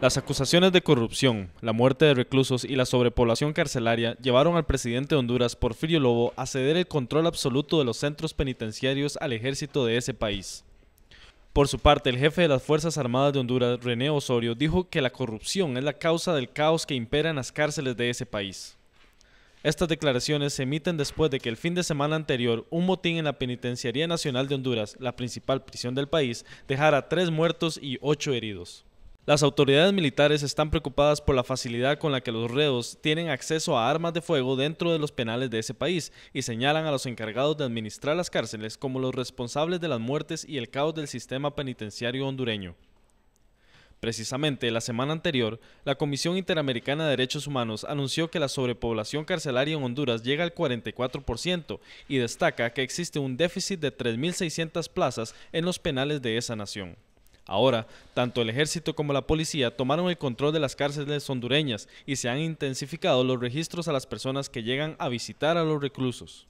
Las acusaciones de corrupción, la muerte de reclusos y la sobrepoblación carcelaria llevaron al presidente de Honduras, Porfirio Lobo, a ceder el control absoluto de los centros penitenciarios al ejército de ese país. Por su parte, el jefe de las Fuerzas Armadas de Honduras, René Osorio, dijo que la corrupción es la causa del caos que impera en las cárceles de ese país. Estas declaraciones se emiten después de que el fin de semana anterior un motín en la Penitenciaría Nacional de Honduras, la principal prisión del país, dejara tres muertos y ocho heridos. Las autoridades militares están preocupadas por la facilidad con la que los reos tienen acceso a armas de fuego dentro de los penales de ese país y señalan a los encargados de administrar las cárceles como los responsables de las muertes y el caos del sistema penitenciario hondureño. Precisamente la semana anterior, la Comisión Interamericana de Derechos Humanos anunció que la sobrepoblación carcelaria en Honduras llega al 44% y destaca que existe un déficit de 3.600 plazas en los penales de esa nación. Ahora, tanto el ejército como la policía tomaron el control de las cárceles hondureñas y se han intensificado los registros a las personas que llegan a visitar a los reclusos.